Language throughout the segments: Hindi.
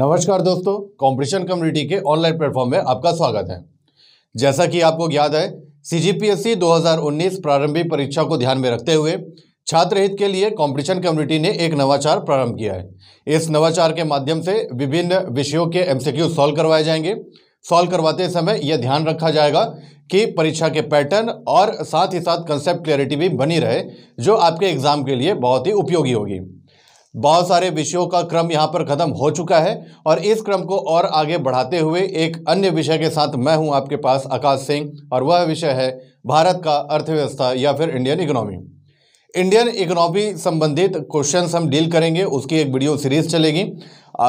नमस्कार दोस्तों कंपटीशन कम्युनिटी के ऑनलाइन प्लेटफॉर्म में आपका स्वागत है जैसा कि आपको ज्ञात है सीजीपीएससी 2019 प्रारंभिक परीक्षा को ध्यान में रखते हुए छात्र हित के लिए कंपटीशन कम्युनिटी ने एक नवाचार प्रारंभ किया है इस नवाचार के माध्यम से विभिन्न विषयों के एमसीक्यू सॉल्व करवाए जाएंगे सॉल्व करवाते समय यह ध्यान रखा जाएगा कि परीक्षा के पैटर्न और साथ ही साथ कंसेप्ट क्लियरिटी भी बनी रहे जो आपके एग्जाम के लिए बहुत ही उपयोगी होगी बहुत सारे विषयों का क्रम यहाँ पर ख़त्म हो चुका है और इस क्रम को और आगे बढ़ाते हुए एक अन्य विषय के साथ मैं हूँ आपके पास आकाश सिंह और वह विषय है भारत का अर्थव्यवस्था या फिर इंडियन इकोनॉमी इंडियन इकोनॉमी संबंधित क्वेश्चन हम डील करेंगे उसकी एक वीडियो सीरीज़ चलेगी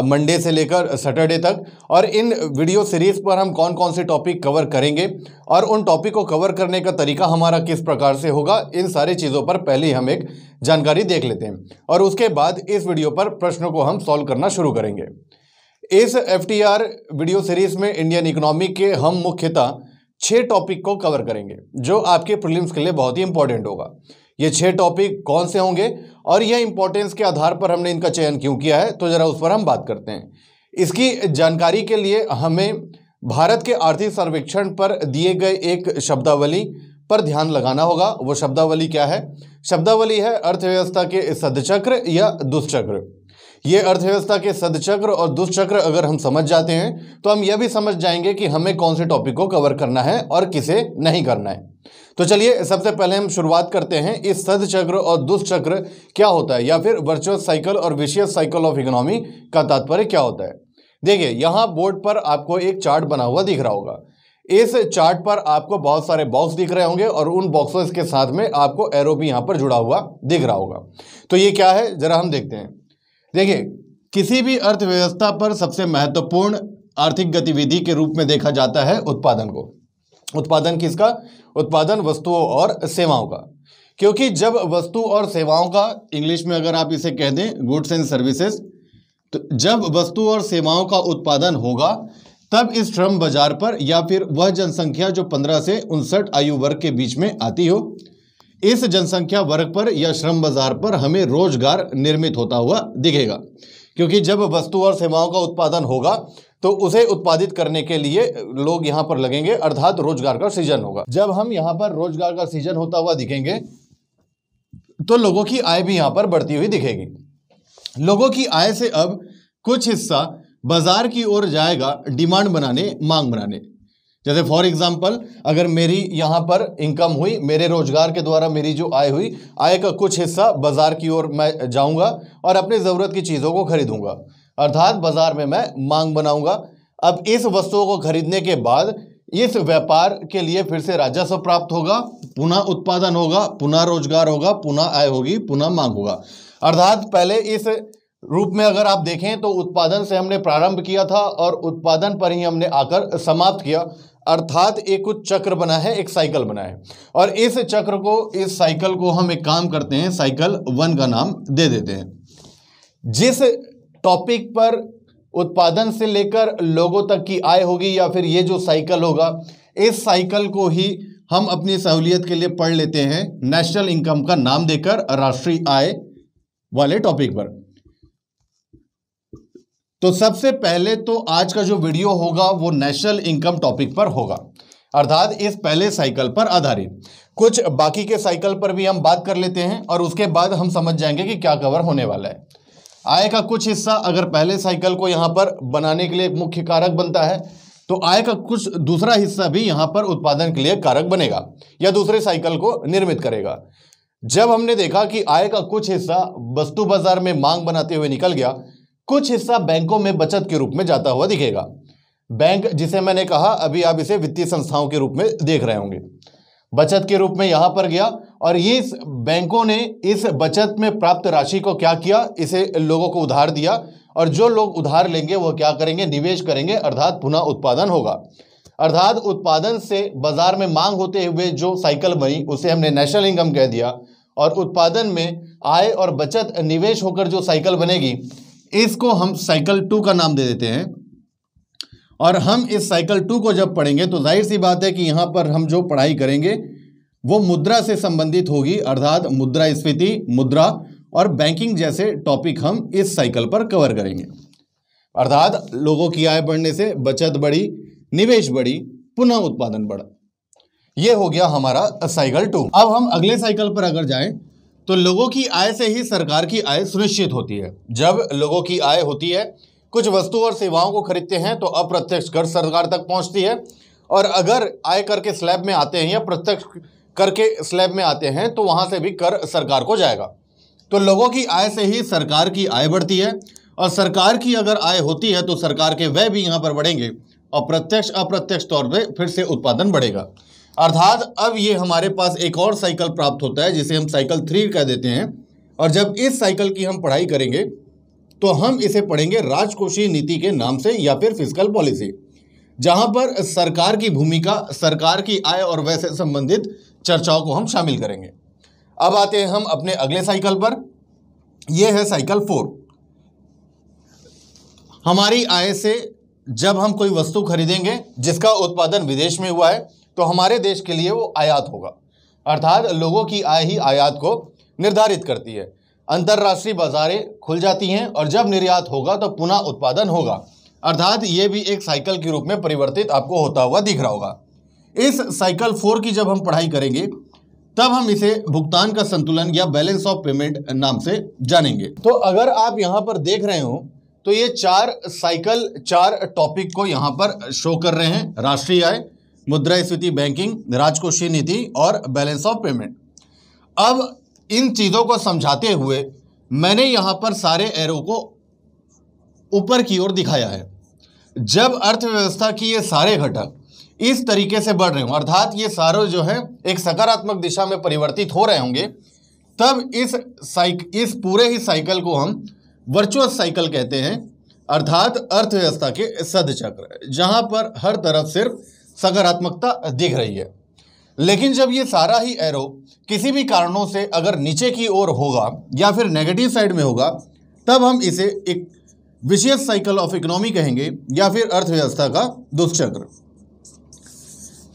मंडे से लेकर सैटरडे तक और इन वीडियो सीरीज़ पर हम कौन कौन से टॉपिक कवर करेंगे और उन टॉपिक को कवर करने का तरीका हमारा किस प्रकार से होगा इन सारी चीज़ों पर पहले हम एक जानकारी देख लेते हैं और उसके बाद इस वीडियो पर प्रश्नों को हम सॉल्व करना शुरू करेंगे इस एफ वीडियो सीरीज़ में इंडियन इकोनॉमी के हम मुख्यतः छः टॉपिक को कवर करेंगे जो आपके प्रिलिम्स के लिए बहुत ही इंपॉर्टेंट होगा ये छह टॉपिक कौन से होंगे और यह इंपॉर्टेंस के आधार पर हमने इनका चयन क्यों किया है तो ज़रा उस पर हम बात करते हैं इसकी जानकारी के लिए हमें भारत के आर्थिक सर्वेक्षण पर दिए गए एक शब्दावली पर ध्यान लगाना होगा वो शब्दावली क्या है शब्दावली है अर्थव्यवस्था के सदचक्र या दुष्चक्र ये अर्थव्यवस्था के सदचक्र और दुष्चक्र अगर हम समझ जाते हैं तो हम यह भी समझ जाएंगे कि हमें कौन से टॉपिक को कवर करना है और किसे नहीं करना है तो चलिए सबसे पहले हम शुरुआत करते हैं इस सदचक्र और दुष्चक्र क्या होता है या फिर वर्चुअल साइकिल और विशेष साइकिल ऑफ इकोनॉमी का तात्पर्य क्या होता है देखिए यहाँ बोर्ड पर आपको एक चार्ट बना हुआ दिख रहा होगा इस चार्ट पर आपको बहुत सारे बॉक्स दिख रहे होंगे और उन बॉक्सों के साथ में आपको एरो भी यहाँ पर जुड़ा हुआ दिख रहा होगा तो ये क्या है जरा हम देखते हैं देखिए किसी भी अर्थव्यवस्था पर सबसे महत्वपूर्ण आर्थिक गतिविधि के रूप में देखा जाता है उत्पादन को उत्पादन किसका उत्पादन वस्तुओं और सेवाओं का क्योंकि जब वस्तु और सेवाओं का इंग्लिश में अगर आप इसे कह दें गुड्स एंड सर्विसेज तो जब वस्तु और सेवाओं का उत्पादन होगा तब इस श्रम बाजार पर या फिर वह जनसंख्या जो 15 से उनसठ आयु वर्ग के बीच में आती हो इस जनसंख्या वर्ग पर या श्रम बाजार पर हमें रोजगार निर्मित होता हुआ दिखेगा क्योंकि जब वस्तु और सेवाओं का उत्पादन होगा तो उसे उत्पादित करने के लिए लोग यहां पर लगेंगे अर्थात रोजगार का सृजन होगा जब हम यहां पर रोजगार का सृजन होता हुआ दिखेंगे तो लोगों की आय भी यहां पर बढ़ती हुई दिखेगी लोगों की आय से अब कुछ हिस्सा बाजार की ओर जाएगा डिमांड बनाने मांग बनाने जैसे फॉर एग्जाम्पल अगर मेरी यहाँ पर इनकम हुई मेरे रोजगार के द्वारा मेरी जो आय हुई आय का कुछ हिस्सा बाजार की ओर मैं जाऊँगा और अपनी ज़रूरत की चीज़ों को खरीदूँगा अर्थात बाजार में मैं मांग बनाऊँगा अब इस वस्तुओं को खरीदने के बाद इस व्यापार के लिए फिर से राजस्व प्राप्त होगा पुनः उत्पादन होगा पुनः रोजगार होगा पुनः आय होगी पुनः मांग होगा अर्थात पहले इस रूप में अगर आप देखें तो उत्पादन से हमने प्रारंभ किया था और उत्पादन पर ही हमने आकर समाप्त किया अर्थात एक कुछ चक्र बना है एक साइकिल बना है और इस चक्र को इस साइकिल को हम एक काम करते हैं साइकिल वन का नाम दे देते हैं जिस टॉपिक पर उत्पादन से लेकर लोगों तक की आय होगी या फिर ये जो साइकिल होगा इस साइकिल को ही हम अपनी सहूलियत के लिए पढ़ लेते हैं नेशनल इनकम का नाम देकर राष्ट्रीय आय वाले टॉपिक पर तो सबसे पहले तो आज का जो वीडियो होगा वो नेशनल इनकम टॉपिक पर होगा अर्थात इस पहले साइकिल पर आधारित कुछ बाकी के साइकिल पर भी हम बात कर लेते हैं और उसके बाद हम समझ जाएंगे कि क्या कवर होने वाला है आय का कुछ हिस्सा अगर पहले साइकिल को यहाँ पर बनाने के लिए मुख्य कारक बनता है तो आय का कुछ दूसरा हिस्सा भी यहाँ पर उत्पादन के लिए कारक बनेगा या दूसरे साइकिल को निर्मित करेगा जब हमने देखा कि आय का कुछ हिस्सा वस्तु बाजार में मांग बनाते हुए निकल गया कुछ हिस्सा बैंकों में बचत के रूप में जाता हुआ दिखेगा बैंक जिसे मैंने कहा अभी आप इसे वित्तीय संस्थाओं के रूप में देख रहे होंगे बचत के रूप में यहां पर गया और ये बैंकों ने इस बचत में प्राप्त राशि को क्या किया इसे लोगों को उधार दिया और जो लोग उधार लेंगे वह क्या करेंगे निवेश करेंगे अर्थात पुनः उत्पादन होगा अर्थात उत्पादन से बाजार में मांग होते हुए जो साइकिल बनी उसे हमने नेशनल इनकम कह दिया और उत्पादन में आय और बचत निवेश होकर जो साइकिल बनेगी इसको हम साइकिल टू का नाम दे देते हैं और हम इस साइकिल टू को जब पढ़ेंगे तो जाहिर सी बात है कि यहां पर हम जो पढ़ाई करेंगे वो मुद्रा से संबंधित होगी अर्थात मुद्रा स्फीति मुद्रा और बैंकिंग जैसे टॉपिक हम इस साइकिल पर कवर करेंगे अर्थात लोगों की आय बढ़ने से बचत बढ़ी निवेश बढ़ी पुनः उत्पादन बढ़ा यह हो गया हमारा साइकिल टू अब हम अगले साइकिल पर अगर जाएं तो लोगों की आय से ही सरकार की आय सुनिश्चित होती है जब लोगों की आय होती है कुछ वस्तु और सेवाओं को खरीदते हैं तो अप्रत्यक्ष कर सरकार तक पहुंचती है और अगर आय कर के स्लैब में आते हैं या प्रत्यक्ष कर के स्लैब में आते हैं तो वहाँ से भी कर सरकार को जाएगा तो लोगों की आय से ही सरकार की आय बढ़ती है और सरकार की अगर आय होती है तो सरकार के व्यय भी यहाँ पर बढ़ेंगे और प्रत्यक्ष अप्रत्यक्ष तौर पर फिर से उत्पादन बढ़ेगा अर्थात अब ये हमारे पास एक और साइकिल प्राप्त होता है जिसे हम साइकिल थ्री कह देते हैं और जब इस साइकिल की हम पढ़ाई करेंगे तो हम इसे पढ़ेंगे राजकोषीय नीति के नाम से या फिर फिजिकल पॉलिसी जहां पर सरकार की भूमिका सरकार की आय और वैसे संबंधित चर्चाओं को हम शामिल करेंगे अब आते हैं हम अपने अगले साइकिल पर यह है साइकिल फोर हमारी आय से जब हम कोई वस्तु खरीदेंगे जिसका उत्पादन विदेश में हुआ है तो हमारे देश के लिए वो आयात होगा अर्थात लोगों की आय ही आयात को निर्धारित करती है अंतर्राष्ट्रीय बाज़ारें खुल जाती हैं और जब निर्यात होगा तो पुनः उत्पादन होगा अर्थात ये भी एक साइकिल के रूप में परिवर्तित आपको होता हुआ दिख रहा होगा इस साइकिल फोर की जब हम पढ़ाई करेंगे तब हम इसे भुगतान का संतुलन या बैलेंस ऑफ पेमेंट नाम से जानेंगे तो अगर आप यहाँ पर देख रहे हो तो ये चार साइकिल चार टॉपिक को यहाँ पर शो कर रहे हैं राष्ट्रीय आय मुद्रास्फीति बैंकिंग राजकोषीय नीति और बैलेंस ऑफ पेमेंट अब इन चीज़ों को समझाते हुए मैंने यहाँ पर सारे एरो को ऊपर की ओर दिखाया है जब अर्थव्यवस्था की ये सारे घटक इस तरीके से बढ़ रहे हों अर्थात ये सारे जो है एक सकारात्मक दिशा में परिवर्तित हो रहे होंगे तब इस साइक इस पूरे ही साइकिल को हम वर्चुअल साइकिल कहते हैं अर्थात अर्थव्यवस्था के सदचक्र जहाँ पर हर तरफ सिर्फ सकारात्मकता दिख रही है लेकिन जब ये सारा ही एरो किसी भी कारणों से अगर नीचे की ओर होगा या फिर नेगेटिव साइड में होगा तब हम इसे एक विशेष साइकिल ऑफ इकोनॉमी कहेंगे या फिर अर्थव्यवस्था का दुष्चक्र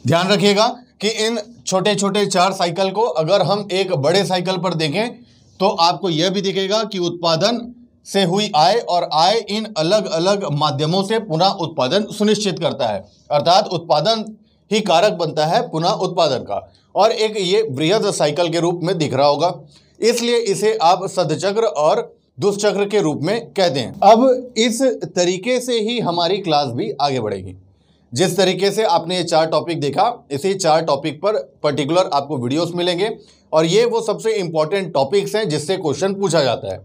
ध्यान रखिएगा कि इन छोटे छोटे चार साइकिल को अगर हम एक बड़े साइकिल पर देखें तो आपको यह भी दिखेगा कि उत्पादन से हुई आय और आय इन अलग अलग माध्यमों से पुनः उत्पादन सुनिश्चित करता है अर्थात उत्पादन ही कारक बनता है पुनः उत्पादन का और एक ये वृहद साइकिल के रूप में दिख रहा होगा इसलिए इसे आप सदचक्र और दुष्चक्र के रूप में कहते हैं अब इस तरीके से ही हमारी क्लास भी आगे बढ़ेगी जिस तरीके से आपने ये चार टॉपिक देखा इसी चार टॉपिक पर पर्टिकुलर आपको वीडियोस मिलेंगे और ये वो सबसे इम्पॉर्टेंट टॉपिक्स हैं जिससे क्वेश्चन पूछा जाता है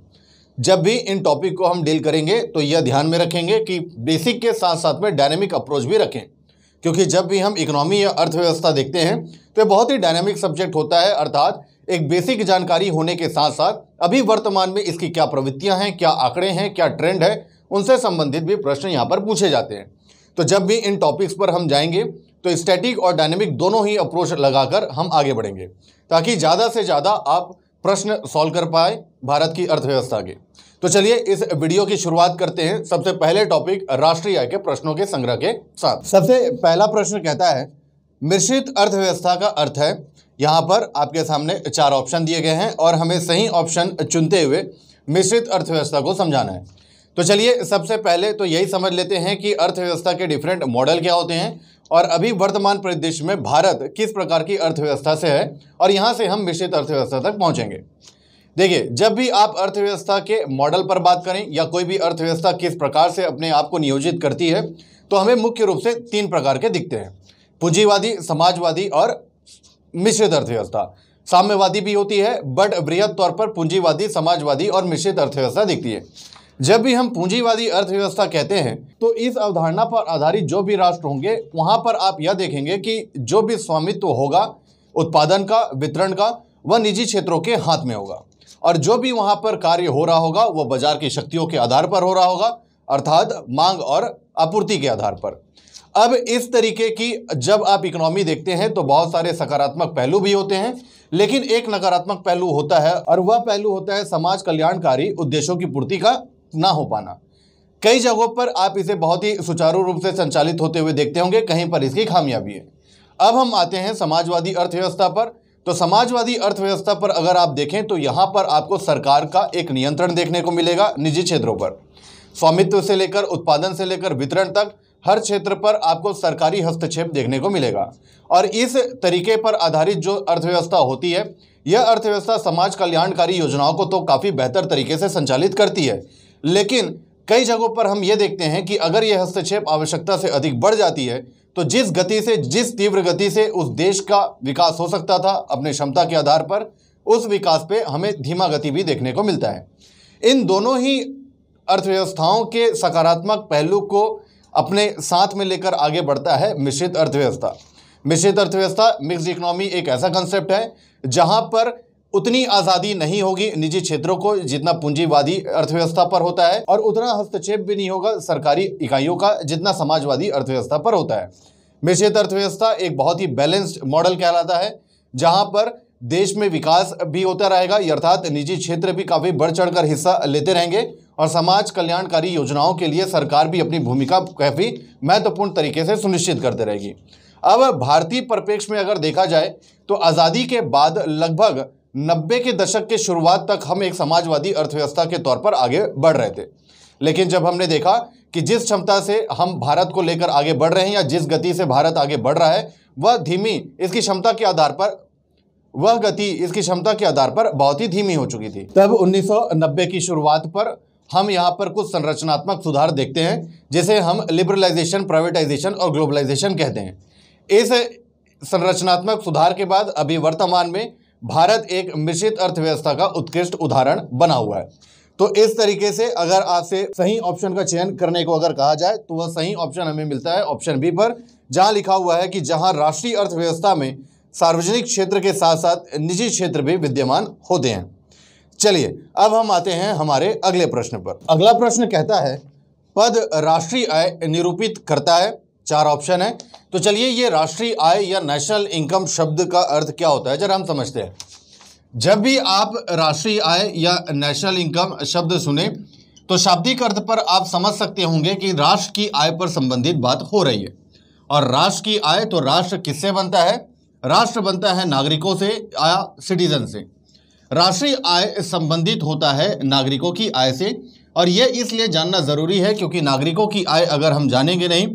जब भी इन टॉपिक को हम डील करेंगे तो यह ध्यान में रखेंगे कि बेसिक के साथ साथ में डायनेमिक अप्रोच भी रखें क्योंकि जब भी हम इकोनॉमी या अर्थव्यवस्था देखते हैं तो बहुत ही डायनेमिक सब्जेक्ट होता है अर्थात एक बेसिक जानकारी होने के साथ साथ अभी वर्तमान में इसकी क्या प्रवृत्तियां हैं क्या आंकड़े हैं क्या ट्रेंड है उनसे संबंधित भी प्रश्न यहाँ पर पूछे जाते हैं तो जब भी इन टॉपिक्स पर हम जाएंगे तो स्टैटिक और डायनेमिक दोनों ही अप्रोच लगाकर हम आगे बढ़ेंगे ताकि ज़्यादा से ज़्यादा आप प्रश्न सॉल्व कर पाए भारत की अर्थव्यवस्था के तो चलिए इस वीडियो की शुरुआत करते हैं सबसे पहले टॉपिक राष्ट्रीय आय के प्रश्नों के संग्रह के साथ सबसे पहला प्रश्न कहता है मिश्रित अर्थव्यवस्था का अर्थ है यहाँ पर आपके सामने चार ऑप्शन दिए गए हैं और हमें सही ऑप्शन चुनते हुए मिश्रित अर्थव्यवस्था को समझाना है तो चलिए सबसे पहले तो यही समझ लेते हैं कि अर्थव्यवस्था के डिफरेंट मॉडल क्या होते हैं और अभी वर्तमान परिदृश्य में भारत किस प्रकार की अर्थव्यवस्था से है और यहाँ से हम मिश्रित अर्थव्यवस्था तक पहुँचेंगे देखिए जब भी आप अर्थव्यवस्था के मॉडल पर बात करें या कोई भी अर्थव्यवस्था किस प्रकार से अपने आप को नियोजित करती है तो हमें मुख्य रूप से तीन प्रकार के दिखते हैं पूंजीवादी समाजवादी और मिश्रित अर्थव्यवस्था साम्यवादी भी होती है बट बृहद तौर पर पूंजीवादी समाजवादी और मिश्रित अर्थव्यवस्था दिखती है जब भी हम पूंजीवादी अर्थव्यवस्था कहते हैं तो इस अवधारणा पर आधारित जो भी राष्ट्र होंगे वहां पर आप यह देखेंगे कि जो भी स्वामित्व होगा उत्पादन का वितरण का वह निजी क्षेत्रों के हाथ में होगा और जो भी वहाँ पर कार्य हो रहा होगा वह बाजार की शक्तियों के आधार पर हो रहा होगा अर्थात मांग और आपूर्ति के आधार पर अब इस तरीके की जब आप इकोनॉमी देखते हैं तो बहुत सारे सकारात्मक पहलू भी होते हैं लेकिन एक नकारात्मक पहलू होता है और वह पहलू होता है समाज कल्याणकारी उद्देश्यों की पूर्ति का ना हो पाना कई जगहों पर आप इसे बहुत ही सुचारू रूप से संचालित होते हुए देखते होंगे कहीं पर इसकी खामियां भी है अब हम आते हैं समाजवादी अर्थव्यवस्था पर तो समाजवादी अर्थव्यवस्था पर अगर आप देखें तो यहाँ पर आपको सरकार का एक नियंत्रण देखने को मिलेगा निजी क्षेत्रों पर स्वामित्व से लेकर उत्पादन से लेकर वितरण तक हर क्षेत्र पर आपको सरकारी हस्तक्षेप देखने को मिलेगा और इस तरीके पर आधारित जो अर्थव्यवस्था होती है यह अर्थव्यवस्था समाज कल्याणकारी योजनाओं को तो काफ़ी बेहतर तरीके से संचालित करती है लेकिन कई जगहों पर हम ये देखते हैं कि अगर यह हस्तक्षेप आवश्यकता से अधिक बढ़ जाती है तो जिस गति से जिस तीव्र गति से उस देश का विकास हो सकता था अपने क्षमता के आधार पर उस विकास पे हमें धीमा गति भी देखने को मिलता है इन दोनों ही अर्थव्यवस्थाओं के सकारात्मक पहलू को अपने साथ में लेकर आगे बढ़ता है मिश्रित अर्थव्यवस्था मिश्रित अर्थव्यवस्था मिक्स इकोनॉमी एक ऐसा कंसेप्ट है जहाँ पर उतनी आज़ादी नहीं होगी निजी क्षेत्रों को जितना पूंजीवादी अर्थव्यवस्था पर होता है और उतना हस्तक्षेप भी नहीं होगा सरकारी इकाइयों का जितना समाजवादी अर्थव्यवस्था पर होता है मिश्रित अर्थव्यवस्था एक बहुत ही बैलेंस्ड मॉडल कहलाता है जहाँ पर देश में विकास भी होता रहेगा अर्थात निजी क्षेत्र भी काफ़ी बढ़ चढ़कर हिस्सा लेते रहेंगे और समाज कल्याणकारी योजनाओं के लिए सरकार भी अपनी भूमिका काफ़ी महत्वपूर्ण तरीके से सुनिश्चित करते रहेगी अब भारतीय परिप्रेक्ष्य में अगर देखा जाए तो आज़ादी के बाद लगभग नब्बे के दशक के शुरुआत तक हम एक समाजवादी अर्थव्यवस्था के तौर पर आगे बढ़ रहे थे लेकिन जब हमने देखा कि जिस क्षमता से हम भारत को लेकर आगे बढ़ रहे हैं या जिस गति से भारत आगे बढ़ रहा है वह धीमी इसकी क्षमता के आधार पर वह गति इसकी क्षमता के आधार पर बहुत ही धीमी हो चुकी थी तब 1990 की शुरुआत पर हम यहाँ पर कुछ संरचनात्मक सुधार देखते हैं जिसे हम लिबरलाइजेशन प्राइवेटाइजेशन और ग्लोबलाइजेशन कहते हैं इस संरचनात्मक सुधार के बाद अभी वर्तमान में भारत एक मिश्रित अर्थव्यवस्था का उत्कृष्ट उदाहरण बना हुआ है तो इस तरीके से अगर आपसे सही ऑप्शन का चयन करने को अगर कहा जाए तो वह सही ऑप्शन हमें मिलता है ऑप्शन बी पर जहां लिखा हुआ है कि जहां राष्ट्रीय अर्थव्यवस्था में सार्वजनिक क्षेत्र के साथ साथ निजी क्षेत्र भी विद्यमान होते हैं चलिए अब हम आते हैं हमारे अगले प्रश्न पर अगला प्रश्न कहता है पद राष्ट्रीय आय निरूपित करता है चार ऑप्शन है तो चलिए ये राष्ट्रीय आय या नेशनल इनकम शब्द का अर्थ क्या होता है जरा हम समझते हैं जब भी आप राष्ट्रीय आय या नेशनल इनकम शब्द सुने तो शाब्दिक अर्थ पर आप समझ सकते होंगे कि राष्ट्र की आय पर संबंधित बात हो रही है और राष्ट्र की आय तो राष्ट्र किससे बनता है राष्ट्र बनता है नागरिकों से या सिटीजन से राष्ट्रीय आय संबंधित होता है नागरिकों की आय से और यह इसलिए जानना ज़रूरी है क्योंकि नागरिकों की आय अगर हम जानेंगे नहीं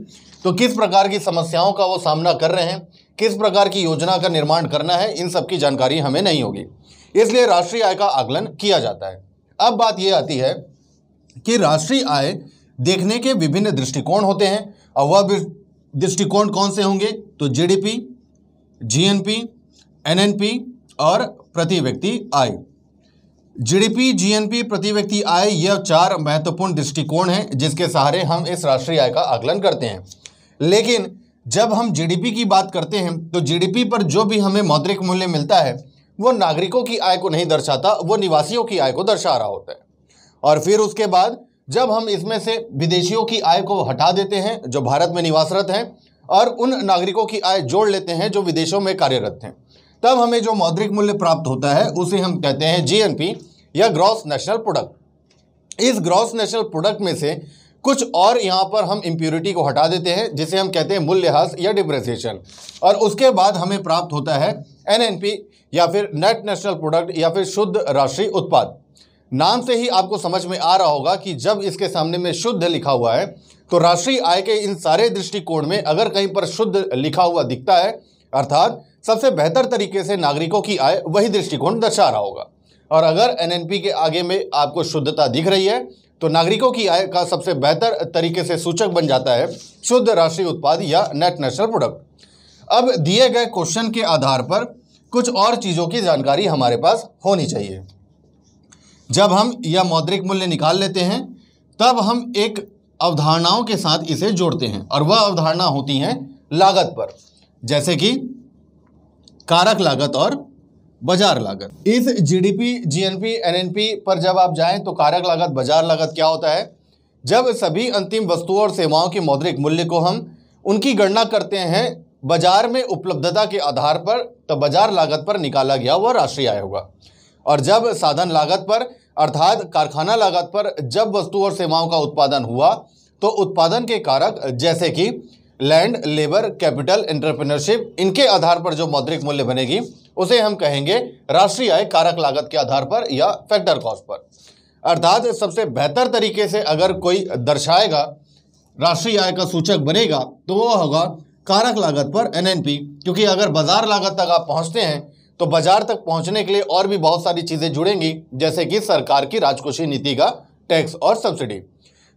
तो किस प्रकार की समस्याओं का वो सामना कर रहे हैं किस प्रकार की योजना का निर्माण करना है इन सब की जानकारी हमें नहीं होगी इसलिए राष्ट्रीय आय का आकलन किया जाता है अब बात ये आती है कि राष्ट्रीय आय देखने के विभिन्न दृष्टिकोण होते हैं और वह दृष्टिकोण कौन से होंगे तो जीडीपी, जीएनपी, एनएनपी और प्रति व्यक्ति आय जीडीपी, जीएनपी, प्रति व्यक्ति आय यह चार महत्वपूर्ण दृष्टिकोण हैं जिसके सहारे हम इस राष्ट्रीय आय का आकलन करते हैं लेकिन जब हम जीडीपी की बात करते हैं तो जीडीपी पर जो भी हमें मौद्रिक मूल्य मिलता है वो नागरिकों की आय को नहीं दर्शाता वो निवासियों की आय को दर्शा रहा होता है और फिर उसके बाद जब हम इसमें से विदेशियों की आय को हटा देते हैं जो भारत में निवासरत हैं और उन नागरिकों की आय जोड़ लेते हैं जो विदेशों में कार्यरत हैं तब हमें जो मौद्रिक मूल्य प्राप्त होता है उसे हम कहते हैं जीएनपी या ग्रॉस नेशनल प्रोडक्ट इस ग्रॉस नेशनल प्रोडक्ट में से कुछ और यहाँ पर हम इम्प्योरिटी को हटा देते हैं जिसे हम कहते हैं मूल्यह्रास या डिप्रेसिएशन और उसके बाद हमें प्राप्त होता है एनएनपी या फिर नेट नेशनल प्रोडक्ट या फिर शुद्ध राष्ट्रीय उत्पाद नाम से ही आपको समझ में आ रहा होगा कि जब इसके सामने में शुद्ध लिखा हुआ है तो राष्ट्रीय आय के इन सारे दृष्टिकोण में अगर कहीं पर शुद्ध लिखा हुआ दिखता है अर्थात सबसे बेहतर तरीके से नागरिकों की आय वही दृष्टिकोण दर्शा रहा होगा और अगर एनएनपी के आगे में आपको शुद्धता दिख रही है तो नागरिकों की आय का सबसे बेहतर तरीके से सूचक बन जाता है शुद्ध राष्ट्रीय उत्पाद या नेट नेशनल प्रोडक्ट अब दिए गए क्वेश्चन के आधार पर कुछ और चीज़ों की जानकारी हमारे पास होनी चाहिए जब हम यह मौद्रिक मूल्य निकाल लेते हैं तब हम एक अवधारणाओं के साथ इसे जोड़ते हैं और वह अवधारणा होती हैं लागत पर जैसे कि कारक लागत और बाजार लागत इस जीडीपी जीएनपी एनएनपी पर जब आप जाएं तो कारक लागत बाजार लागत क्या होता है जब सभी अंतिम वस्तुओं और सेवाओं के मौद्रिक मूल्य को हम उनकी गणना करते हैं बाजार में उपलब्धता के आधार पर तो बाजार लागत पर निकाला गया वह राष्ट्रीय आय होगा और जब साधन लागत पर अर्थात कारखाना लागत पर जब वस्तु और सेवाओं का उत्पादन हुआ तो उत्पादन के कारक जैसे कि लैंड लेबर कैपिटल एंटरप्रेन्योरशिप इनके आधार पर जो मौद्रिक मूल्य बनेगी उसे हम कहेंगे राष्ट्रीय आय कारक लागत के आधार पर या फैक्टर कॉस्ट पर अर्थात सबसे बेहतर तरीके से अगर कोई दर्शाएगा राष्ट्रीय आय का सूचक बनेगा तो वो होगा कारक लागत पर एनएनपी क्योंकि अगर बाजार लागत तक आप पहुंचते हैं तो बाजार तक पहुंचने के लिए और भी बहुत सारी चीज़ें जुड़ेंगी जैसे कि सरकार की राजकोषीय नीति का टैक्स और सब्सिडी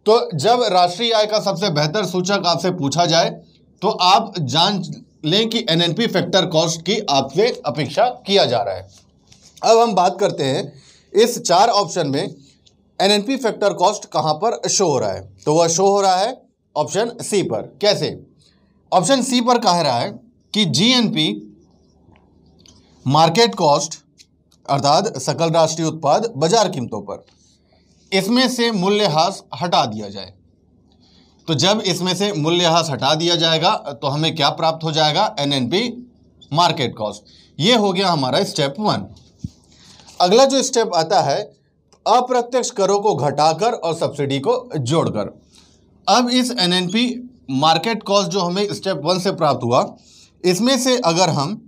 तो जब राष्ट्रीय आय का सबसे बेहतर सूचक आपसे पूछा जाए तो आप जान लें कि एनएनपी फैक्टर कॉस्ट की आपसे अपेक्षा किया जा रहा है अब हम बात करते हैं इस चार ऑप्शन में एनएनपी फैक्टर कॉस्ट कहाँ पर शो हो रहा है तो वह शो हो रहा है ऑप्शन सी पर कैसे ऑप्शन सी पर कह रहा है कि जीएनपी मार्केट कॉस्ट अर्थात सकल राष्ट्रीय उत्पाद बाजार कीमतों पर इसमें से मूल्यह्रास हटा दिया जाए तो जब इसमें से मूल्यह्रास हटा दिया जाएगा तो हमें क्या प्राप्त हो जाएगा एनएनपी मार्केट कॉस्ट ये हो गया हमारा स्टेप वन अगला जो स्टेप आता है अप्रत्यक्ष करों को घटाकर और सब्सिडी को जोड़कर अब इस एनएनपी मार्केट कॉस्ट जो हमें स्टेप वन से प्राप्त हुआ इसमें से अगर हम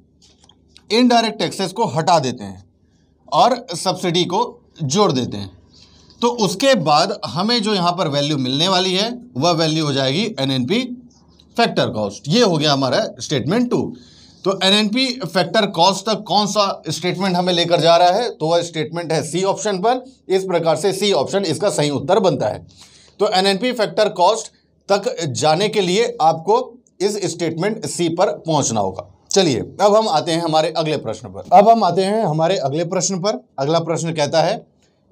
इनडायरेक्ट टैक्सेस को हटा देते हैं और सब्सिडी को जोड़ देते हैं तो उसके बाद हमें जो यहां पर वैल्यू मिलने वाली है वह वैल्यू हो जाएगी एन फैक्टर कॉस्ट ये हो गया हमारा स्टेटमेंट टू तो एन फैक्टर कॉस्ट तक कौन सा स्टेटमेंट हमें लेकर जा रहा है तो वह स्टेटमेंट है सी ऑप्शन पर इस प्रकार से सी ऑप्शन इसका सही उत्तर बनता है तो एन फैक्टर कॉस्ट तक जाने के लिए आपको इस स्टेटमेंट सी पर पहुंचना होगा चलिए अब हम आते हैं हमारे अगले प्रश्न पर अब हम आते हैं हमारे अगले प्रश्न पर अगला प्रश्न कहता है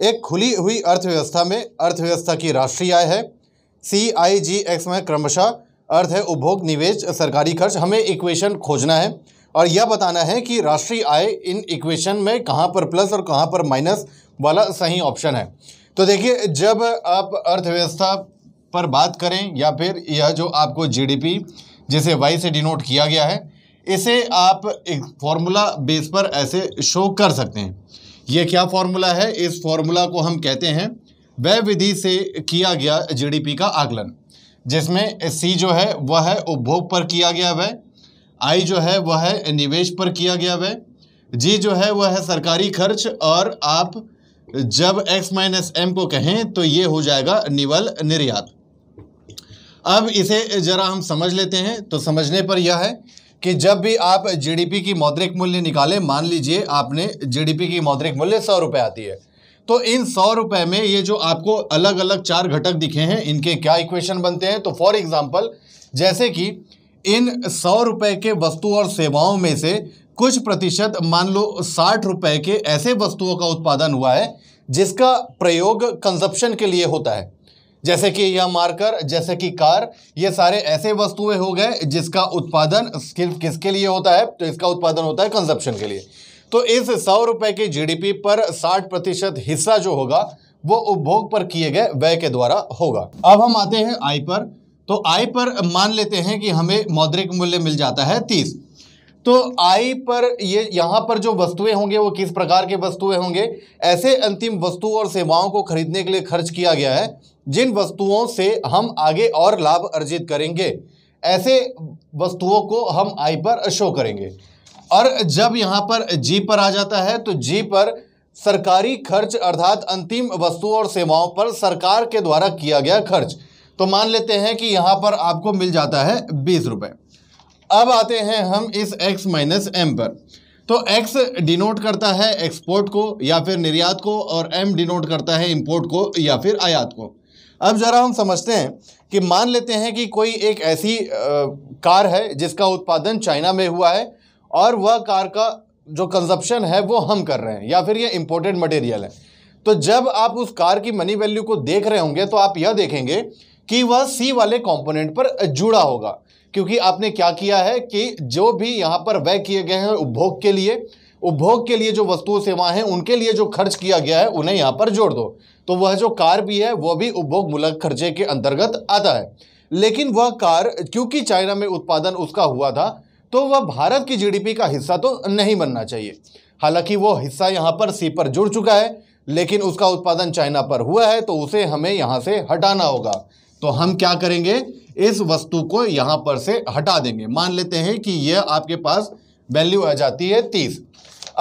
एक खुली हुई अर्थव्यवस्था में अर्थव्यवस्था की राष्ट्रीय आय है सी आई जी एक्स में क्रमशः अर्थ है उपभोग निवेश सरकारी खर्च हमें इक्वेशन खोजना है और यह बताना है कि राष्ट्रीय आय इन इक्वेशन में कहाँ पर प्लस और कहाँ पर माइनस वाला सही ऑप्शन है तो देखिए जब आप अर्थव्यवस्था पर बात करें या फिर यह जो आपको जीडीपी जिसे वाई से डिनोट किया गया है इसे आप एक फॉर्मूला बेस पर ऐसे शो कर सकते हैं ये क्या फॉर्मूला है इस फॉर्मूला को हम कहते हैं वह विधि से किया गया जीडीपी का आकलन जिसमें सी जो है वह है उपभोग पर किया गया वह आई जो है वह है निवेश पर किया गया वह जी जो है वह है सरकारी खर्च और आप जब एक्स माइनस एम को कहें तो ये हो जाएगा निवल निर्यात अब इसे ज़रा हम समझ लेते हैं तो समझने पर यह है कि जब भी आप जीडीपी की मौद्रिक मूल्य निकालें मान लीजिए आपने जीडीपी की मौद्रिक मूल्य सौ रुपये आती है तो इन सौ रुपये में ये जो आपको अलग अलग चार घटक दिखे हैं इनके क्या इक्वेशन बनते हैं तो फॉर एग्जाम्पल जैसे कि इन सौ रुपये के वस्तु और सेवाओं में से कुछ प्रतिशत मान लो साठ रुपये के ऐसे वस्तुओं का उत्पादन हुआ है जिसका प्रयोग कंजप्शन के लिए होता है जैसे कि यह मार्कर जैसे कि कार ये सारे ऐसे वस्तुएं हो गए जिसका उत्पादन किसके लिए होता है तो इसका उत्पादन होता है कंजप्शन के लिए तो इस सौ रुपए के जीडीपी पर साठ प्रतिशत हिस्सा जो होगा वो उपभोग पर किए गए व्यय के द्वारा होगा अब हम आते हैं आय पर तो आय पर मान लेते हैं कि हमें मौद्रिक मूल्य मिल जाता है तीस तो आई पर ये यहाँ पर जो वस्तुएं होंगे वो किस प्रकार के वस्तुएं होंगे ऐसे अंतिम वस्तु और सेवाओं को खरीदने के लिए खर्च किया गया है जिन वस्तुओं से हम आगे और लाभ अर्जित करेंगे ऐसे वस्तुओं को हम आई पर शो करेंगे और जब यहाँ पर जी पर आ जाता है तो जी पर सरकारी खर्च अर्थात अंतिम वस्तुओं और सेवाओं पर सरकार के द्वारा किया गया खर्च तो मान लेते हैं कि यहाँ पर आपको मिल जाता है बीस रुपये अब आते हैं हम इस x माइनस एम पर तो x डिनोट करता है एक्सपोर्ट को या फिर निर्यात को और m डिनोट करता है इम्पोर्ट को या फिर आयात को अब ज़रा हम समझते हैं कि मान लेते हैं कि कोई एक ऐसी आ, कार है जिसका उत्पादन चाइना में हुआ है और वह कार का जो कंजप्शन है वो हम कर रहे हैं या फिर ये इम्पोर्टेड मटेरियल है तो जब आप उस कार की मनी वैल्यू को देख रहे होंगे तो आप यह देखेंगे कि वह सी वाले कंपोनेंट पर जुड़ा होगा क्योंकि आपने क्या किया है कि जो भी यहाँ पर व्यय किए गए हैं उपभोग के लिए उपभोग के लिए जो वस्तु सेवाएं हैं उनके लिए जो खर्च किया गया है उन्हें यहाँ पर जोड़ दो तो वह जो कार भी है वह भी उपभोग मूलक खर्चे के अंतर्गत आता है लेकिन वह कार क्योंकि चाइना में उत्पादन उसका हुआ था तो वह भारत की जीडीपी का हिस्सा तो नहीं बनना चाहिए हालांकि वह हिस्सा यहाँ पर सी पर जुड़ चुका है लेकिन उसका उत्पादन चाइना पर हुआ है तो उसे हमें यहाँ से हटाना होगा तो हम क्या करेंगे इस वस्तु को यहाँ पर से हटा देंगे मान लेते हैं कि यह आपके पास वैल्यू आ जाती है तीस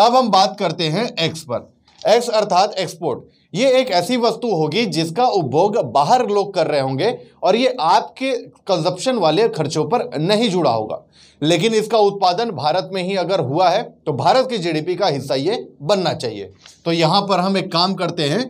अब हम बात करते हैं एक्स पर एक्स अर्थात एक्सपोर्ट ये एक ऐसी वस्तु होगी जिसका उपभोग बाहर लोग कर रहे होंगे और ये आपके कंजप्शन वाले खर्चों पर नहीं जुड़ा होगा लेकिन इसका उत्पादन भारत में ही अगर हुआ है तो भारत की जीडीपी का हिस्सा ये बनना चाहिए तो यहां पर हम एक काम करते हैं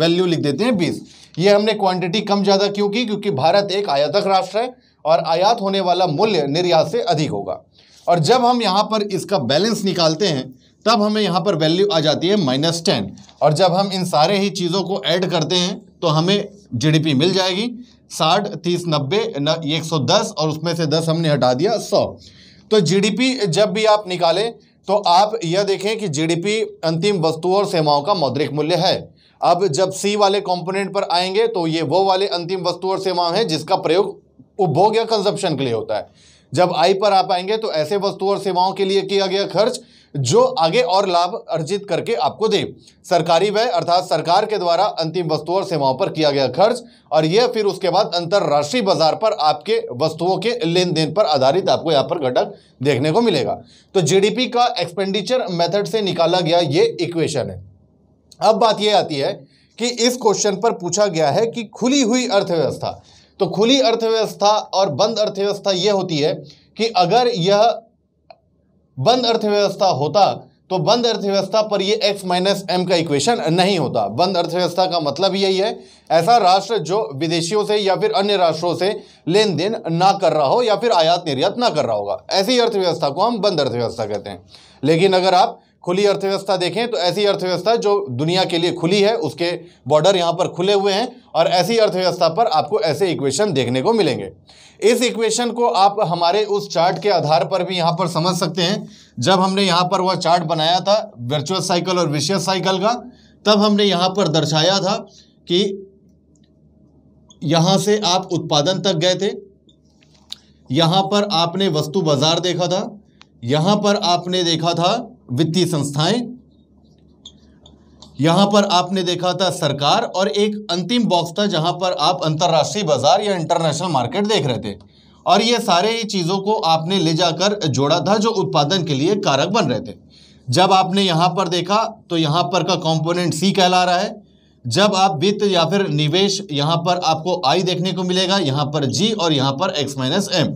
वैल्यू लिख देते हैं बीस ये हमने क्वांटिटी कम ज़्यादा क्यों की क्योंकि भारत एक आयातक राष्ट्र है और आयात होने वाला मूल्य निर्यात से अधिक होगा और जब हम यहां पर इसका बैलेंस निकालते हैं तब हमें यहाँ पर वैल्यू आ जाती है माइनस टेन और जब हम इन सारे ही चीज़ों को ऐड करते हैं तो हमें जीडीपी मिल जाएगी साठ तीस नब्बे एक सौ दस और उसमें से दस हमने हटा दिया सौ तो जीडीपी जब भी आप निकालें तो आप यह देखें कि जीडीपी अंतिम वस्तुओं और सेवाओं का मौद्रिक मूल्य है अब जब सी वाले कॉम्पोनेंट पर आएंगे तो ये वो वाले अंतिम वस्तु और सेवाओं हैं जिसका प्रयोग उपभोग या कंजप्शन के लिए होता है जब आई पर आप आएंगे तो ऐसे वस्तु और सेवाओं के लिए किया गया खर्च जो आगे और लाभ अर्जित करके आपको दे सरकारी व्यय अर्थात सरकार के द्वारा अंतिम वस्तुओं और सेवाओं पर किया गया खर्च और यह फिर उसके बाद अंतर्राष्ट्रीय बाजार पर आपके वस्तुओं के लेन देन पर आधारित आपको यहाँ पर घटक देखने को मिलेगा तो जीडीपी का एक्सपेंडिचर मेथड से निकाला गया ये इक्वेशन है अब बात यह आती है कि इस क्वेश्चन पर पूछा गया है कि खुली हुई अर्थव्यवस्था तो खुली अर्थव्यवस्था और बंद अर्थव्यवस्था यह होती है कि अगर यह बंद अर्थव्यवस्था होता तो बंद अर्थव्यवस्था पर ये x माइनस एम का इक्वेशन नहीं होता बंद अर्थव्यवस्था का मतलब यही है ऐसा राष्ट्र जो विदेशियों से या फिर अन्य राष्ट्रों से लेन देन ना कर रहा हो या फिर आयात निर्यात ना कर रहा होगा ऐसी अर्थव्यवस्था को हम बंद अर्थव्यवस्था कहते हैं लेकिन अगर आप खुली अर्थव्यवस्था देखें तो ऐसी अर्थव्यवस्था जो दुनिया के लिए खुली है उसके बॉर्डर यहाँ पर खुले हुए हैं और ऐसी अर्थव्यवस्था पर आपको ऐसे इक्वेशन देखने को मिलेंगे इस इक्वेशन को आप हमारे उस चार्ट के आधार पर भी यहाँ पर समझ सकते हैं जब हमने यहाँ पर वह चार्ट बनाया था वर्चुअल साइकिल और विशेष साइकिल का तब हमने यहाँ पर दर्शाया था कि यहाँ से आप उत्पादन तक गए थे यहाँ पर आपने वस्तु बाजार देखा था यहाँ पर आपने देखा था वित्तीय संस्थाएं यहां पर आपने देखा था सरकार और एक अंतिम बॉक्स था जहां पर आप अंतर्राष्ट्रीय बाजार या इंटरनेशनल मार्केट देख रहे थे और ये सारे चीज़ों को आपने ले जाकर जोड़ा था जो उत्पादन के लिए कारक बन रहे थे जब आपने यहां पर देखा तो यहां पर का कंपोनेंट सी कहला रहा है जब आप वित्त या फिर निवेश यहां पर आपको आई देखने को मिलेगा यहां पर जी और यहां पर एक्स माइनस एम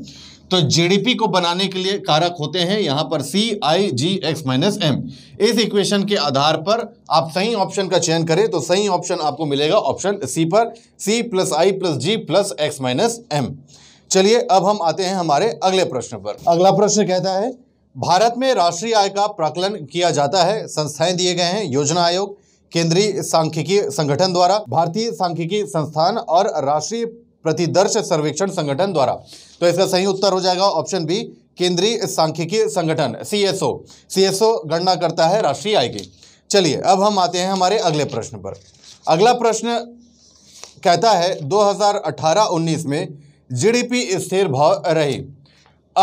तो जीडीपी को बनाने के लिए कारक होते हैं यहां पर C I G X minus M इस इक्वेशन के आधार पर आप सही ऑप्शन का चयन करें तो सही ऑप्शन आपको मिलेगा ऑप्शन सी पर C plus I plus G plus X minus M चलिए अब हम आते हैं हमारे अगले प्रश्न पर अगला प्रश्न कहता है भारत में राष्ट्रीय आय का प्राकलन किया जाता है संस्थाएं दिए गए हैं योजना आयोग केंद्रीय सांख्यिकी संगठन द्वारा भारतीय सांख्यिकी संस्थान और राष्ट्रीय प्रतिदर्श सर्वेक्षण संगठन द्वारा तो इसका सही उत्तर हो जाएगा ऑप्शन बी केंद्रीय सांख्यिकी संगठन सीएसओ सीएसओ गणना करता है राष्ट्रीय आय की चलिए अब हम आते हैं हमारे अगले प्रश्न पर अगला प्रश्न कहता है 2018-19 में जीडीपी स्थिर भाव रही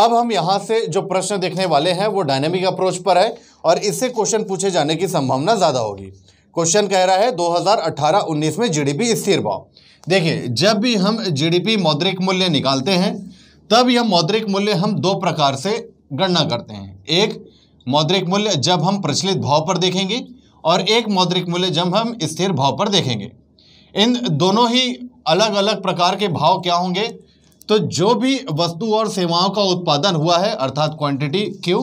अब हम यहाँ से जो प्रश्न देखने वाले हैं वो डायनेमिक अप्रोच पर है और इससे क्वेश्चन पूछे जाने की संभावना ज़्यादा होगी क्वेश्चन कह रहा है 2018-19 में जीडीपी स्थिर भाव देखिए जब भी हम जीडीपी मौद्रिक मूल्य निकालते हैं तब यह मौद्रिक मूल्य हम दो प्रकार से गणना करते हैं एक मौद्रिक मूल्य जब हम प्रचलित भाव पर देखेंगे और एक मौद्रिक मूल्य जब हम स्थिर भाव पर देखेंगे इन दोनों ही अलग अलग प्रकार के भाव क्या होंगे तो जो भी वस्तु और सेवाओं का उत्पादन हुआ है अर्थात क्वांटिटी क्यू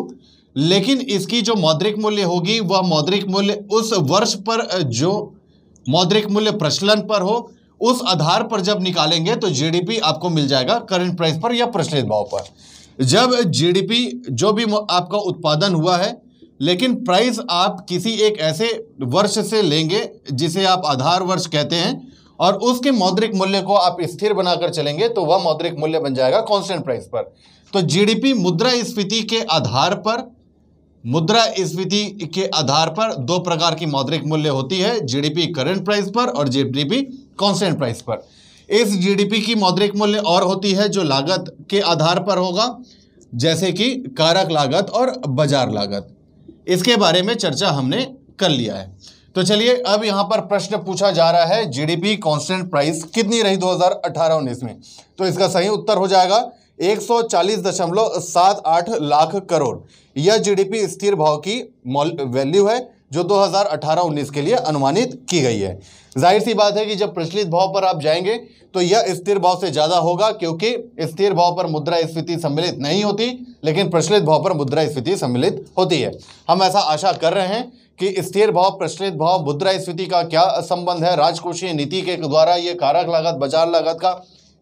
लेकिन इसकी जो मौद्रिक मूल्य होगी वह मौद्रिक मूल्य उस वर्ष पर जो मौद्रिक मूल्य प्रचलन पर हो उस आधार पर जब निकालेंगे तो जीडीपी आपको मिल जाएगा करंट प्राइस पर या प्रचलित भाव पर जब जीडीपी जो भी आपका उत्पादन हुआ है लेकिन प्राइस आप किसी एक ऐसे वर्ष से लेंगे जिसे आप आधार वर्ष कहते हैं और उसके मौद्रिक मूल्य को आप स्थिर बनाकर चलेंगे तो वह मौद्रिक मूल्य बन जाएगा कॉन्स्टेंट प्राइस पर तो जीडीपी मुद्रा स्फीति के आधार पर मुद्रा स्फीति के आधार पर दो प्रकार की मौद्रिक मूल्य होती है जीडीपी करंट प्राइस पर और जीडीपी कांस्टेंट प्राइस पर इस जीडीपी की मौद्रिक मूल्य और होती है जो लागत के आधार पर होगा जैसे कि कारक लागत और बाजार लागत इसके बारे में चर्चा हमने कर लिया है तो चलिए अब यहाँ पर प्रश्न पूछा जा रहा है जीडीपी कांस्टेंट प्राइस कितनी रही 2018-19 में तो इसका सही उत्तर हो जाएगा 140.78 लाख करोड़ यह जीडीपी स्थिर भाव की वैल्यू है जो 2018-19 के लिए अनुमानित की गई है जाहिर सी बात है कि जब प्रचलित भाव पर आप जाएंगे तो यह स्थिर भाव से ज़्यादा होगा क्योंकि स्थिर भाव पर मुद्रा स्फीति सम्मिलित नहीं होती लेकिन प्रचलित भाव पर मुद्रा स्फीति सम्मिलित होती है हम ऐसा आशा कर रहे हैं कि स्थिर भाव प्रचलित भाव मुद्रा स्फीति का क्या संबंध है राजकोषीय नीति के द्वारा ये कारक लागत बाजार लागत का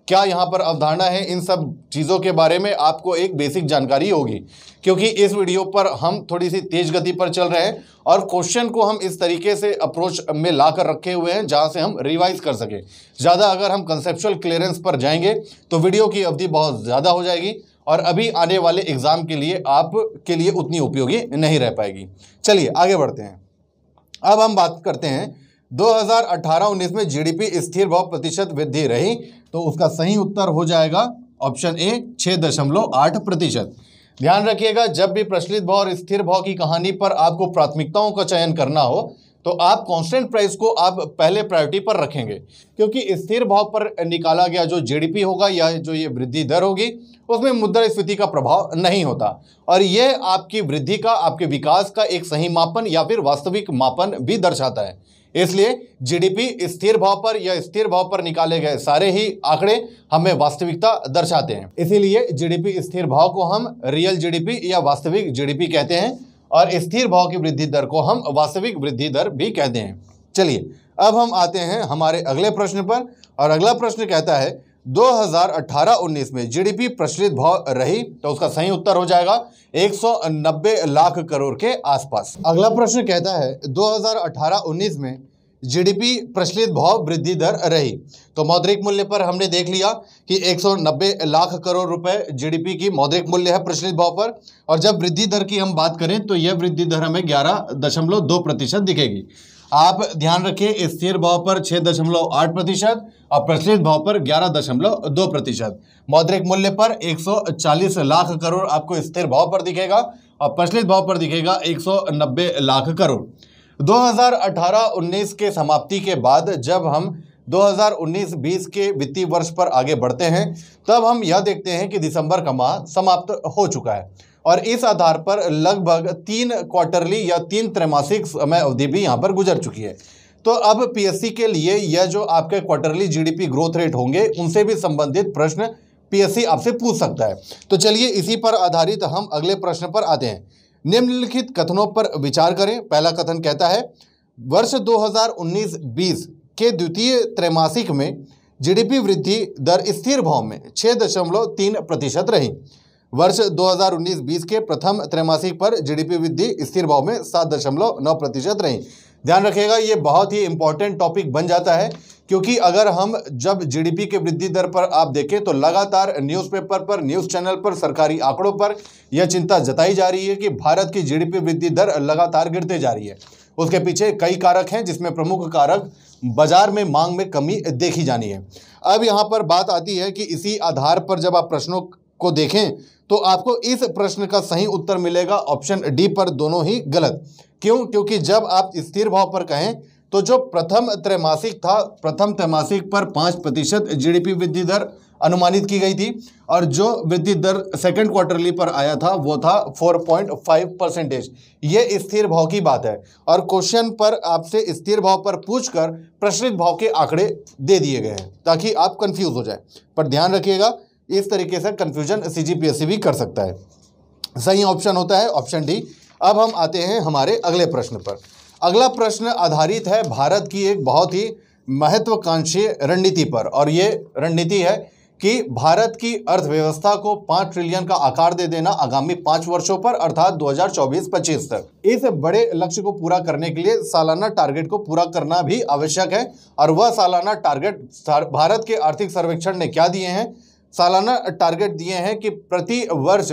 क्या यहाँ पर अवधारणा है इन सब चीज़ों के बारे में आपको एक बेसिक जानकारी होगी क्योंकि इस वीडियो पर हम थोड़ी सी तेज़ गति पर चल रहे हैं और क्वेश्चन को हम इस तरीके से अप्रोच में ला कर रखे हुए हैं जहाँ से हम रिवाइज कर सकें ज़्यादा अगर हम कंसेप्चुअल क्लियरेंस पर जाएंगे तो वीडियो की अवधि बहुत ज़्यादा हो जाएगी और अभी आने वाले एग्ज़ाम के लिए आप के लिए उतनी उपयोगी नहीं रह पाएगी चलिए आगे बढ़ते हैं अब हम बात करते हैं 2018-19 में जीडीपी स्थिर भाव प्रतिशत वृद्धि रही तो उसका सही उत्तर हो जाएगा ऑप्शन ए छः दशमलव आठ प्रतिशत ध्यान रखिएगा जब भी प्रचलित भाव और स्थिर भाव की कहानी पर आपको प्राथमिकताओं का चयन करना हो तो आप कांस्टेंट प्राइस को आप पहले प्रायोरिटी पर रखेंगे क्योंकि स्थिर भाव पर निकाला गया जो जीडीपी होगा या जो ये वृद्धि दर होगी उसमें मुद्रा स्फीति का प्रभाव नहीं होता और यह आपकी वृद्धि का आपके विकास का एक सही मापन या फिर वास्तविक मापन भी दर्शाता है इसलिए जीडीपी स्थिर भाव पर या स्थिर भाव पर निकाले गए सारे ही आंकड़े हमें वास्तविकता दर्शाते हैं इसीलिए जीडीपी स्थिर भाव को हम रियल जीडीपी या वास्तविक जीडीपी कहते हैं और स्थिर भाव की वृद्धि दर को हम वास्तविक वृद्धि दर भी कहते हैं चलिए अब हम आते हैं हमारे अगले प्रश्न पर और अगला प्रश्न कहता है 2018-19 में जीडीपी प्रचलित भाव रही तो उसका सही उत्तर हो जाएगा 190 लाख करोड़ के आसपास अगला प्रश्न कहता है 2018-19 में जीडीपी प्रचलित भाव वृद्धि दर रही तो मौद्रिक मूल्य पर हमने देख लिया कि 190 लाख करोड़ रुपए जीडीपी की मौद्रिक मूल्य है प्रचलित भाव पर और जब वृद्धि दर की हम बात करें तो यह वृद्धि दर हमें ग्यारह दशमलव दो प्रतिशत दिखेगी आप ध्यान रखिए स्थिर भाव पर छः दशमलव आठ प्रतिशत और प्रचलित भाव पर ग्यारह दशमलव दो प्रतिशत मौद्रिक मूल्य पर एक सौ चालीस लाख करोड़ आपको स्थिर भाव पर दिखेगा और प्रचलित भाव पर दिखेगा एक सौ नब्बे लाख करोड़ 2018-19 के समाप्ति के बाद जब हम 2019-20 के वित्तीय वर्ष पर आगे बढ़ते हैं तब हम यह देखते हैं कि दिसंबर का माह समाप्त हो चुका है और इस आधार पर लगभग तीन क्वार्टरली या तीन त्रैमासिक समय अवधि भी यहाँ पर गुजर चुकी है तो अब पीएससी के लिए यह जो आपके क्वार्टरली जीडीपी ग्रोथ रेट होंगे उनसे भी संबंधित प्रश्न पीएससी आपसे पूछ सकता है तो चलिए इसी पर आधारित हम अगले प्रश्न पर आते हैं निम्नलिखित कथनों पर विचार करें पहला कथन कहता है वर्ष 2019-20 के द्वितीय त्रैमासिक में जीडीपी वृद्धि दर स्थिर भाव में छः दशमलव तीन प्रतिशत रही वर्ष 2019-20 के प्रथम त्रैमासिक पर जीडीपी वृद्धि स्थिर भाव में सात दशमलव नौ प्रतिशत रही ध्यान रखिएगा ये बहुत ही इंपॉर्टेंट टॉपिक बन जाता है क्योंकि अगर हम जब जीडीपी के वृद्धि दर पर आप देखें तो लगातार न्यूज़पेपर पर न्यूज़ चैनल पर सरकारी आंकड़ों पर यह चिंता जताई जा रही है कि भारत की जी वृद्धि दर लगातार गिरते जा रही है उसके पीछे कई कारक हैं जिसमें प्रमुख कारक बाजार में मांग में कमी देखी जानी है अब यहाँ पर बात आती है कि इसी आधार पर जब आप प्रश्नों को देखें तो आपको इस प्रश्न का सही उत्तर मिलेगा ऑप्शन डी पर दोनों ही गलत क्यों क्योंकि जब आप स्थिर भाव पर कहें तो जो प्रथम त्रैमासिक था प्रथम त्रैमासिक पर पाँच प्रतिशत जीडीपी वृद्धि दर अनुमानित की गई थी और जो वृद्धि दर सेकेंड क्वार्टरली पर आया था वो था 4.5 परसेंटेज ये स्थिर भाव की बात है और क्वेश्चन पर आपसे स्थिर भाव पर पूछकर प्रश्नित भाव के आंकड़े दे दिए गए हैं ताकि आप कंफ्यूज हो जाए पर ध्यान रखिएगा इस तरीके से कन्फ्यूजन सी भी कर सकता है सही ऑप्शन होता है ऑप्शन डी अब हम आते हैं हमारे अगले प्रश्न पर अगला प्रश्न आधारित है भारत की एक बहुत ही महत्वाकांक्षी रणनीति पर और ये रणनीति है कि भारत की अर्थव्यवस्था को पाँच ट्रिलियन का आकार दे देना आगामी पाँच वर्षों पर अर्थात 2024-25 तक इस बड़े लक्ष्य को पूरा करने के लिए सालाना टारगेट को पूरा करना भी आवश्यक है और वह सालाना टारगेट भारत के आर्थिक सर्वेक्षण ने क्या दिए हैं सालाना टारगेट दिए हैं कि प्रति वर्ष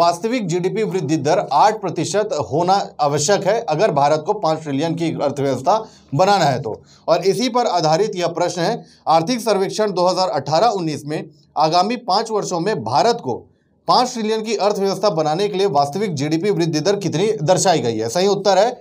वास्तविक जीडीपी वृद्धि दर आठ प्रतिशत होना आवश्यक है अगर भारत को पाँच ट्रिलियन की अर्थव्यवस्था बनाना है तो और इसी पर आधारित यह प्रश्न है आर्थिक सर्वेक्षण 2018-19 में आगामी पाँच वर्षों में भारत को पाँच ट्रिलियन की अर्थव्यवस्था बनाने के लिए वास्तविक जीडीपी वृद्धि दर कितनी दर्शाई गई है सही उत्तर है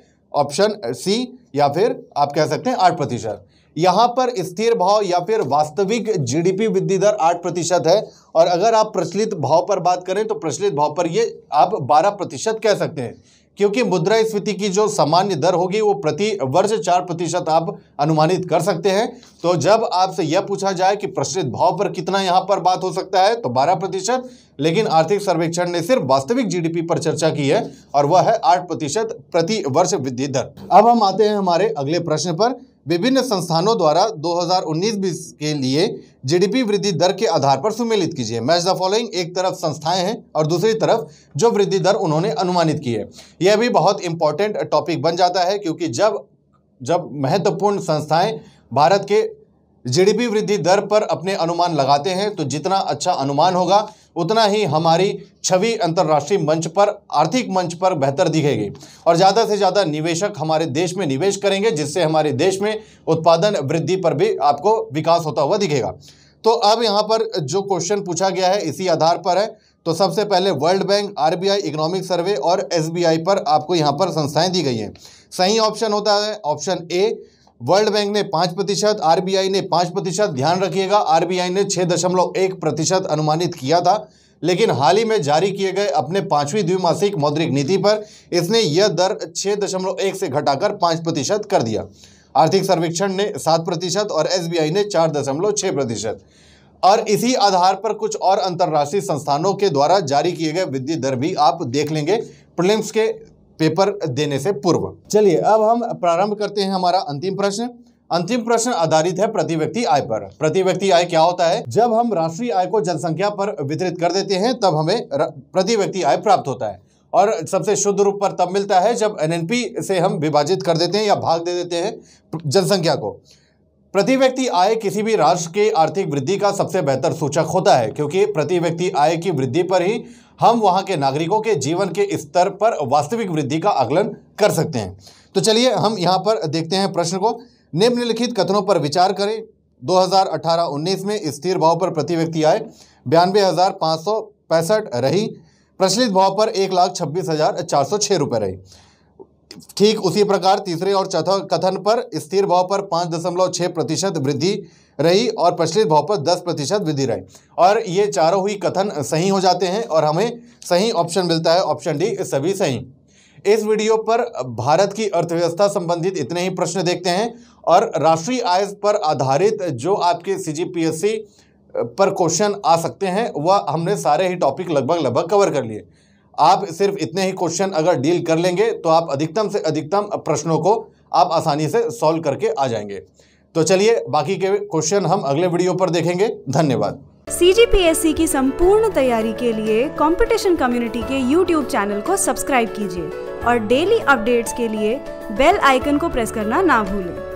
ऑप्शन सी या फिर आप कह सकते हैं आठ प्रतिशत यहां पर स्थिर भाव या फिर वास्तविक जीडीपी वृद्धि दर आठ प्रतिशत है और अगर आप प्रचलित भाव पर बात करें तो प्रचलित भाव पर ये आप बारह प्रतिशत कह सकते हैं क्योंकि स्फीति की जो सामान्य दर होगी वो प्रति वर्ष चार प्रतिशत आप अनुमानित कर सकते हैं तो जब आपसे यह पूछा जाए कि प्रचलित भाव पर कितना यहाँ पर बात हो सकता है तो बारह प्रतिशत लेकिन आर्थिक सर्वेक्षण ने सिर्फ वास्तविक जीडीपी पर चर्चा की है और वह है आठ प्रतिशत प्रति वर्ष वृद्धि दर अब हम आते हैं हमारे अगले प्रश्न पर विभिन्न संस्थानों द्वारा 2019-20 के लिए जीडीपी वृद्धि दर के आधार पर सुमेलित कीजिए मैच द फॉलोइंग एक तरफ संस्थाएं हैं और दूसरी तरफ जो वृद्धि दर उन्होंने अनुमानित की है यह भी बहुत इंपॉर्टेंट टॉपिक बन जाता है क्योंकि जब जब महत्वपूर्ण संस्थाएं भारत के जीडीपी वृद्धि दर पर अपने अनुमान लगाते हैं तो जितना अच्छा अनुमान होगा उतना ही हमारी छवि अंतर्राष्ट्रीय मंच पर आर्थिक मंच पर बेहतर दिखेगी और ज़्यादा से ज़्यादा निवेशक हमारे देश में निवेश करेंगे जिससे हमारे देश में उत्पादन वृद्धि पर भी आपको विकास होता हुआ दिखेगा तो अब यहाँ पर जो क्वेश्चन पूछा गया है इसी आधार पर है तो सबसे पहले World Bank RBI economic survey और एसबीआई पर आपको यहाँ पर संस्थाएं दी गई हैं सही ऑप्शन होता है ऑप्शन ए वर्ल्ड बैंक ने पांच प्रतिशत आरबीआई ने पांच प्रतिशत ध्यान रखिएगा आरबीआई ने छह दशमलव एक प्रतिशत अनुमानित किया था लेकिन हाल ही में जारी किए गए अपने पांचवी द्विमासिक मौद्रिक नीति पर इसने यह दर छह दशमलव एक से घटाकर पांच प्रतिशत कर दिया आर्थिक सर्वेक्षण ने सात प्रतिशत और एस ने चार दशमलव छः प्रतिशत और इसी आधार पर कुछ और अंतर्राष्ट्रीय संस्थानों के द्वारा जारी किए गए वृद्धि दर भी आप देख लेंगे प्रिलिम्स के पेपर देने से पूर्व चलिए अब हम प्रारंभ करते हैं हमारा अंतिम प्रश्न अंतिम प्रश्न आधारित है प्रति व्यक्ति आय पर प्रति व्यक्ति आय क्या होता है जब हम राष्ट्रीय आय को जनसंख्या पर वितरित कर देते हैं तब हमें प्रति व्यक्ति आय प्राप्त होता है और सबसे शुद्ध रूप पर तब मिलता है जब एनएनपी से हम विभाजित कर देते हैं या भाग दे देते हैं जनसंख्या को प्रति व्यक्ति आय किसी भी राष्ट्र के आर्थिक वृद्धि का सबसे बेहतर सूचक होता है क्योंकि प्रति व्यक्ति आय की वृद्धि पर ही हम वहाँ के नागरिकों के जीवन के स्तर पर वास्तविक वृद्धि का आकलन कर सकते हैं तो चलिए हम यहाँ पर देखते हैं प्रश्न को निम्नलिखित कथनों पर विचार करें 2018-19 में स्थिर भाव पर प्रति व्यक्ति आय बयानबे हज़ार पाँच सौ पैंसठ रही प्रचलित भाव पर एक लाख छब्बीस हज़ार चार सौ छह रुपए रही ठीक उसी प्रकार तीसरे और चौथे कथन पर स्थिर भाव पर पाँच दशमलव छः प्रतिशत वृद्धि रही और प्रचलित भाव पर दस प्रतिशत वृद्धि रही और ये चारों ही कथन सही हो जाते हैं और हमें सही ऑप्शन मिलता है ऑप्शन डी सभी सही इस वीडियो पर भारत की अर्थव्यवस्था संबंधित इतने ही प्रश्न देखते हैं और राष्ट्रीय आय पर आधारित जो आपके सी पर क्वेश्चन आ सकते हैं वह हमने सारे ही टॉपिक लगभग लगभग कवर कर लिए आप सिर्फ इतने ही क्वेश्चन अगर डील कर लेंगे तो आप अधिकतम से अधिकतम प्रश्नों को आप आसानी से सॉल्व करके आ जाएंगे तो चलिए बाकी के क्वेश्चन हम अगले वीडियो पर देखेंगे धन्यवाद सी की संपूर्ण तैयारी के लिए कंपटीशन कम्युनिटी के YouTube चैनल को सब्सक्राइब कीजिए और डेली अपडेट्स के लिए बेल आइकन को प्रेस करना ना भूलें